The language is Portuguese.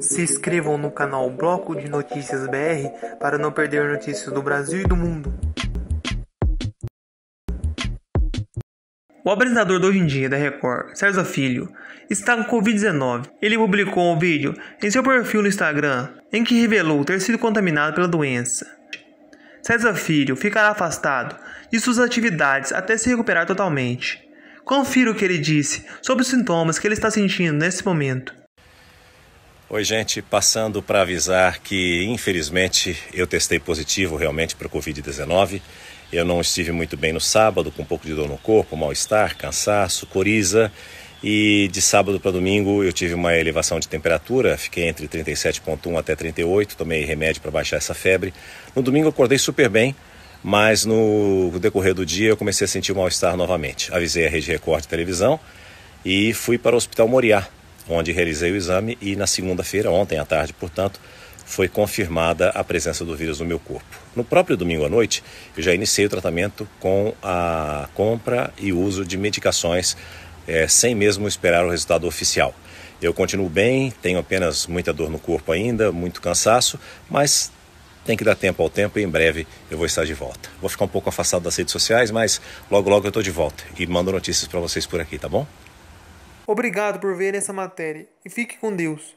Se inscrevam no canal Bloco de Notícias BR para não perder notícias do Brasil e do mundo. O apresentador do Hoje em Dia da Record, César Filho, está com Covid-19. Ele publicou um vídeo em seu perfil no Instagram em que revelou ter sido contaminado pela doença. César Filho ficará afastado de suas atividades até se recuperar totalmente. Confira o que ele disse sobre os sintomas que ele está sentindo nesse momento. Oi, gente. Passando para avisar que, infelizmente, eu testei positivo realmente para o Covid-19. Eu não estive muito bem no sábado, com um pouco de dor no corpo, mal-estar, cansaço, coriza. E de sábado para domingo eu tive uma elevação de temperatura, fiquei entre 37,1 até 38, tomei remédio para baixar essa febre. No domingo eu acordei super bem, mas no decorrer do dia eu comecei a sentir um mal-estar novamente. Avisei a Rede Record Televisão e fui para o Hospital Moriá, onde realizei o exame e na segunda-feira, ontem à tarde, portanto, foi confirmada a presença do vírus no meu corpo. No próprio domingo à noite, eu já iniciei o tratamento com a compra e uso de medicações é, sem mesmo esperar o resultado oficial. Eu continuo bem, tenho apenas muita dor no corpo ainda, muito cansaço, mas tem que dar tempo ao tempo e em breve eu vou estar de volta. Vou ficar um pouco afastado das redes sociais, mas logo logo eu estou de volta e mando notícias para vocês por aqui, tá bom? Obrigado por ver essa matéria e fique com Deus.